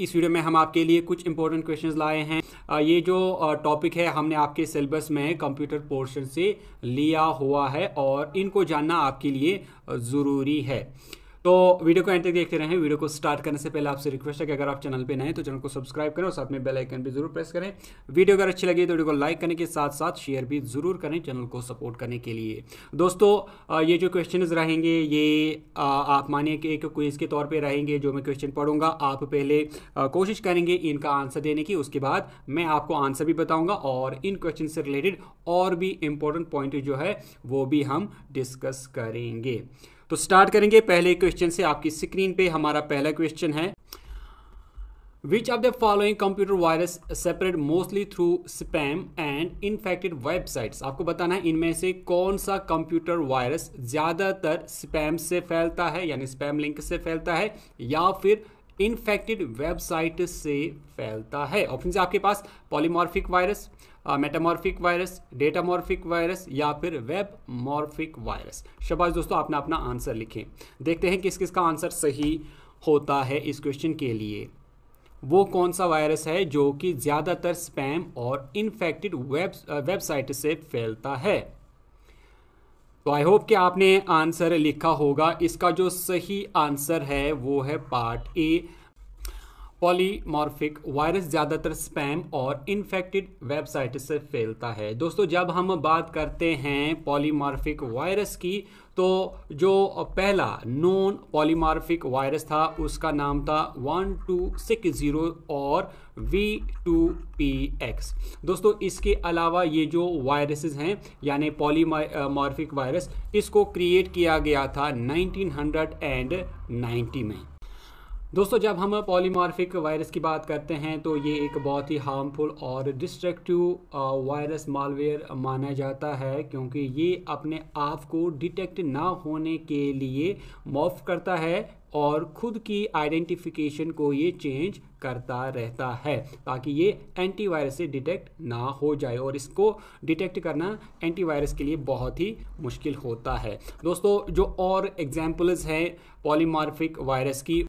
इस वीडियो में हम आपके लिए कुछ इंपॉर्टेंट क्वेश्चंस लाए हैं ये जो टॉपिक है हमने आपके सिलेबस में कंप्यूटर पोर्शन से लिया हुआ है और इनको जानना आपके लिए ज़रूरी है तो वीडियो को एंड तक देखते रहें वीडियो को स्टार्ट करने से पहले आपसे रिक्वेस्ट है कि अगर आप चैनल पे नए तो चैनल को सब्सक्राइब करें और साथ में बेल आइकन भी जरूर प्रेस करें वीडियो अगर अच्छी लगी तो वीडियो को लाइक करने के साथ साथ शेयर भी जरूर करें चैनल को सपोर्ट करने के लिए दोस्तों ये जो क्वेश्चन रहेंगे ये आप मानिए कि एक क्वेज के तौर पर रहेंगे जो मैं क्वेश्चन पढ़ूंगा आप पहले कोशिश करेंगे इनका आंसर देने की उसके बाद मैं आपको आंसर भी बताऊंगा और इन क्वेश्चन से रिलेटेड और भी इम्पोर्टेंट पॉइंट जो है वो भी हम डिस्कस करेंगे तो स्टार्ट करेंगे पहले क्वेश्चन से आपकी स्क्रीन पे हमारा पहला क्वेश्चन है which of the following computer virus separate mostly through spam and infected websites आपको बताना है इनमें से कौन सा कंप्यूटर वायरस ज़्यादातर स्पैम से फैलता है यानी स्पैम लिंक से फैलता है या फिर इन्फेक्टेड वेबसाइट से फैलता है ऑप्शन आपके पास polymorphic virus metamorphic virus datamorphic virus या फिर वेब मॉर्फिक वायरस शबाश दोस्तों आपने अपना आंसर लिखें देखते हैं किस किस का आंसर सही होता है इस क्वेश्चन के लिए वो कौन सा वायरस है जो कि ज़्यादातर स्पैम और इन्फेक्टेड वेब वेबसाइट से फैलता है तो आई होप कि आपने आंसर लिखा होगा इसका जो सही आंसर है वो है पार्ट ए पॉलीमॉर्फिक वायरस ज़्यादातर स्पैम और इन्फेक्टेड वेबसाइट से फैलता है दोस्तों जब हम बात करते हैं पॉलीमॉर्फिक वायरस की तो जो पहला नॉन पॉलीमॉर्फिक वायरस था उसका नाम था वन टू सिक्स ज़ीरो और वी टू पी एक्स दोस्तों इसके अलावा ये जो वायरसेस हैं यानी पॉलीमॉर्फिक वायरस इसको क्रिएट किया गया था नाइन्टी में दोस्तों जब हम पॉलीमॉर्फिक वायरस की बात करते हैं तो ये एक बहुत ही हार्मफुल और डिस्ट्रक्टिव वायरस मालवेयर माना जाता है क्योंकि ये अपने आप को डिटेक्ट ना होने के लिए मॉफ करता है और खुद की आइडेंटिफिकेशन को ये चेंज करता रहता है ताकि ये एंटीवायरस से डिटेक्ट ना हो जाए और इसको डिटेक्ट करना एंटीवायरस के लिए बहुत ही मुश्किल होता है दोस्तों जो और एग्जाम्पल्स हैं पॉलीमॉर्फिक वायरस की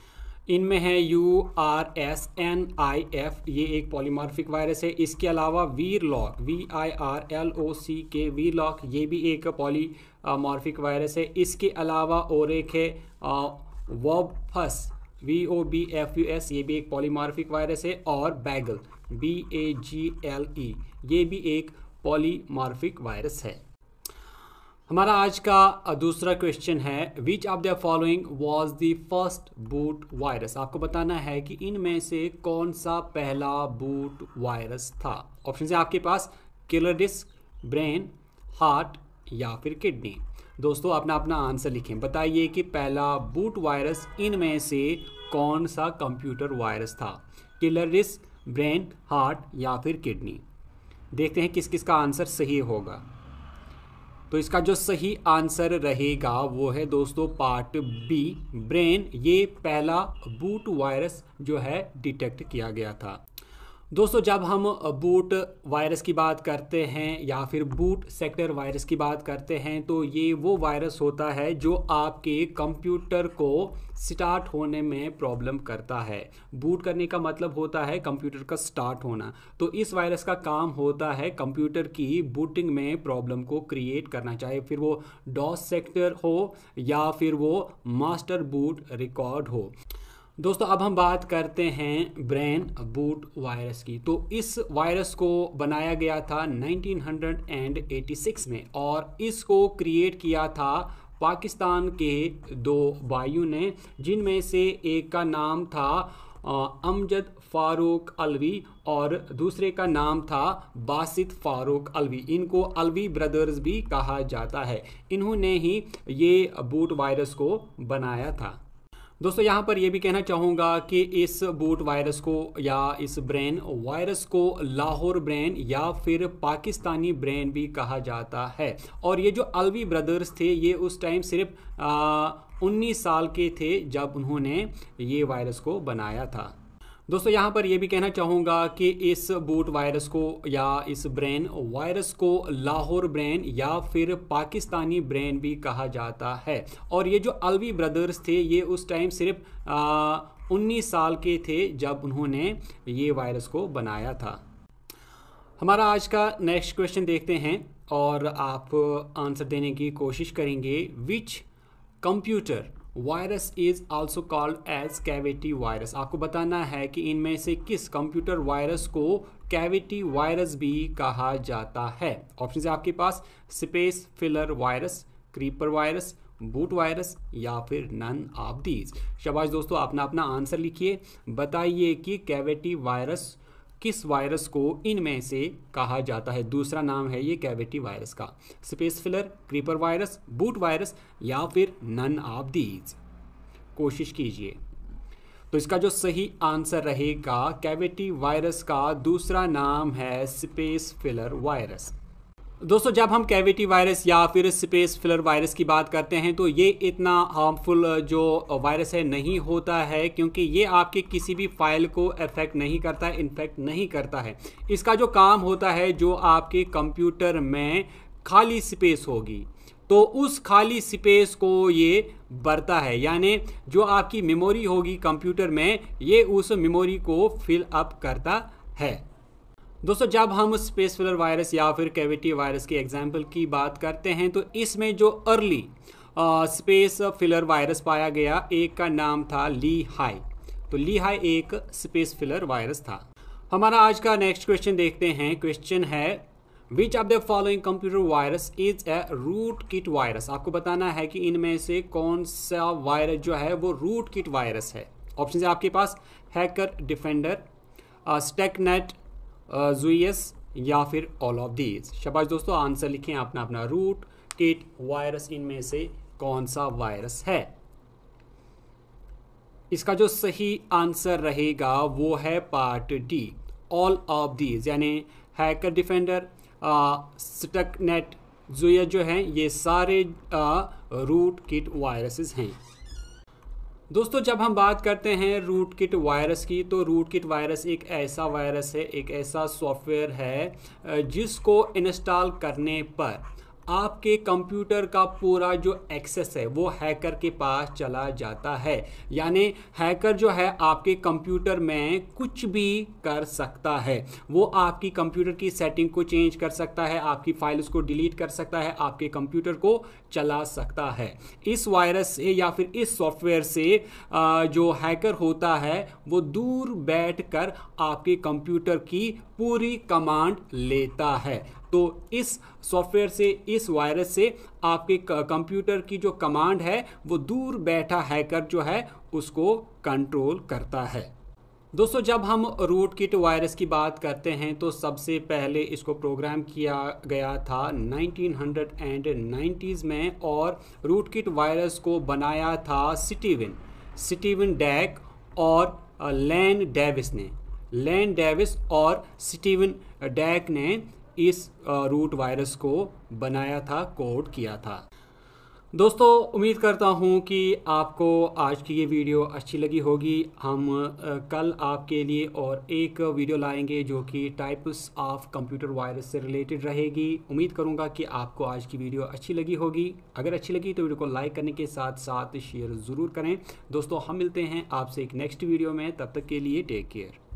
इनमें है U R S N I F ये एक पॉलीमार्फिक वायरस है इसके अलावा Virlock V I R L O C K Veer lock ये भी एक पॉलीमार्फिक वायरस है इसके अलावा और एक है Vobfus V O B F U S ये भी एक पॉलीमार्फिक वायरस है और Bagle B A G L E ये भी एक पॉलीमार्फिक वायरस है हमारा आज का दूसरा क्वेश्चन है which of the following was the first boot virus आपको बताना है कि इनमें से कौन सा पहला बूट वायरस था ऑप्शन है आपके पास किलर डिस्क ब्रेन हार्ट या फिर किडनी दोस्तों अपना अपना आंसर लिखें बताइए कि पहला बूट वायरस इनमें से कौन सा कंप्यूटर वायरस था किलर डिस्क ब्रेन हार्ट या फिर किडनी देखते हैं किस किस का आंसर सही होगा तो इसका जो सही आंसर रहेगा वो है दोस्तों पार्ट बी ब्रेन ये पहला बूट वायरस जो है डिटेक्ट किया गया था दोस्तों जब हम बूट वायरस की बात करते हैं या फिर बूट सेक्टर वायरस की बात करते हैं तो ये वो वायरस होता है जो आपके कंप्यूटर को स्टार्ट होने में प्रॉब्लम करता है बूट करने का मतलब होता है कंप्यूटर का स्टार्ट होना तो इस वायरस का काम होता है कंप्यूटर की बूटिंग में प्रॉब्लम को क्रिएट करना चाहे फिर वो डॉस सेक्टर हो या फिर वो मास्टर बूट रिकॉर्ड हो दोस्तों अब हम बात करते हैं ब्रेन बूट वायरस की तो इस वायरस को बनाया गया था 1986 में और इसको क्रिएट किया था पाकिस्तान के दो भाइयों ने जिनमें से एक का नाम था अमजद फारूक अलवी और दूसरे का नाम था बासित फारूक अलवी इनको अलवी ब्रदर्स भी कहा जाता है इन्होंने ही ये बूट वायरस को बनाया था दोस्तों यहाँ पर यह भी कहना चाहूँगा कि इस बूट वायरस को या इस ब्रेन वायरस को लाहौर ब्रेन या फिर पाकिस्तानी ब्रेन भी कहा जाता है और ये जो अलवी ब्रदर्स थे ये उस टाइम सिर्फ उन्नीस साल के थे जब उन्होंने ये वायरस को बनाया था दोस्तों यहाँ पर यह भी कहना चाहूँगा कि इस बूट वायरस को या इस ब्रेन वायरस को लाहौर ब्रेन या फिर पाकिस्तानी ब्रेन भी कहा जाता है और ये जो अलवी ब्रदर्स थे ये उस टाइम सिर्फ उन्नीस साल के थे जब उन्होंने ये वायरस को बनाया था हमारा आज का नेक्स्ट क्वेश्चन देखते हैं और आप आंसर देने की कोशिश करेंगे which computer virus is also called as cavity virus आपको बताना है कि इनमें से किस कंप्यूटर वायरस को कैविटी वायरस भी कहा जाता है ऑप्शन है आपके पास space filler virus creeper virus boot virus या फिर नन ऑफ दीज शबाज दोस्तों अपना अपना आंसर लिखिए बताइए कि कैविटी वायरस किस वायरस को इनमें से कहा जाता है दूसरा नाम है ये कैविटी वायरस का space filler creeper virus boot virus या फिर नन ऑफ दीज कोशिश कीजिए तो इसका जो सही आंसर रहेगा कैविटी वायरस का दूसरा नाम है स्पेस फिलर वायरस दोस्तों जब हम कैविटी वायरस या फिर स्पेस फिलर वायरस की बात करते हैं तो ये इतना हार्मफुल जो वायरस है नहीं होता है क्योंकि ये आपके किसी भी फाइल को अफेक्ट नहीं करता है इन्फेक्ट नहीं करता है इसका जो काम होता है जो आपके कंप्यूटर में खाली स्पेस होगी तो उस खाली स्पेस को ये बढ़ता है यानी जो आपकी मेमोरी होगी कंप्यूटर में ये उस मेमोरी को फिल अप करता है दोस्तों जब हम स्पेस फिलर वायरस या फिर कैविटी वायरस की एग्जाम्पल की बात करते हैं तो इसमें जो अर्ली स्पेस फिलर वायरस पाया गया एक का नाम था ली हाई तो ली हाई एक स्पेस फिलर वायरस था हमारा आज का नेक्स्ट क्वेश्चन देखते हैं क्वेश्चन है which of the following computer virus is a rootkit virus आपको बताना है कि इनमें से कौन सा वायरस जो है वो रूट किट वायरस है ऑप्शन है आपके पास हैकर डिफेंडर स्टेकनेट जुइस या फिर ऑल ऑफ दीज शबाश दोस्तों आंसर लिखें अपना अपना रूट किट वायरस इनमें से कौन सा वायरस है इसका जो सही आंसर रहेगा वो है part D all of these यानी hacker defender Stuxnet Zeus जो हैं ये सारे रूट किट वायरसेस हैं दोस्तों जब हम बात करते हैं रूट किट वायरस की तो रूट किट वायरस एक ऐसा वायरस है एक ऐसा सॉफ्टवेयर है जिसको इंस्टॉल करने पर आपके कंप्यूटर का पूरा जो एक्सेस है वो हैकर के पास चला जाता है यानी हैकर जो है आपके कंप्यूटर में कुछ भी कर सकता है वो आपकी कंप्यूटर की सेटिंग को चेंज कर सकता है आपकी फाइल्स को डिलीट कर सकता है आपके कंप्यूटर को चला सकता है इस वायरस से या फिर इस सॉफ्टवेयर से जो हैकर होता है वो दूर बैठकर आपके कंप्यूटर की पूरी कमांड लेता है तो इस सॉफ्टवेयर से इस वायरस से आपके कंप्यूटर की जो कमांड है वो दूर बैठा हैकर जो है उसको कंट्रोल करता है दोस्तों जब हम रूट किट वायरस की बात करते हैं तो सबसे पहले इसको प्रोग्राम किया गया था 1990s में और रूट किट वायरस को बनाया था सिटीविन सिटीविन डैक और लैन डेविस ने लैन डेविस और सिटीविन डैक ने इस रूट वायरस को बनाया था कोड किया था दोस्तों उम्मीद करता हूँ कि आपको आज की ये वीडियो अच्छी लगी होगी हम कल आपके लिए और एक वीडियो लाएंगे जो कि टाइप्स ऑफ कंप्यूटर वायरस से रिलेटेड रहेगी उम्मीद करूँगा कि आपको आज की वीडियो अच्छी लगी होगी अगर अच्छी लगी तो वीडियो को लाइक करने के साथ साथ शेयर ज़रूर करें दोस्तों हम मिलते हैं आपसे एक नेक्स्ट वीडियो में तब तक के लिए टेक केयर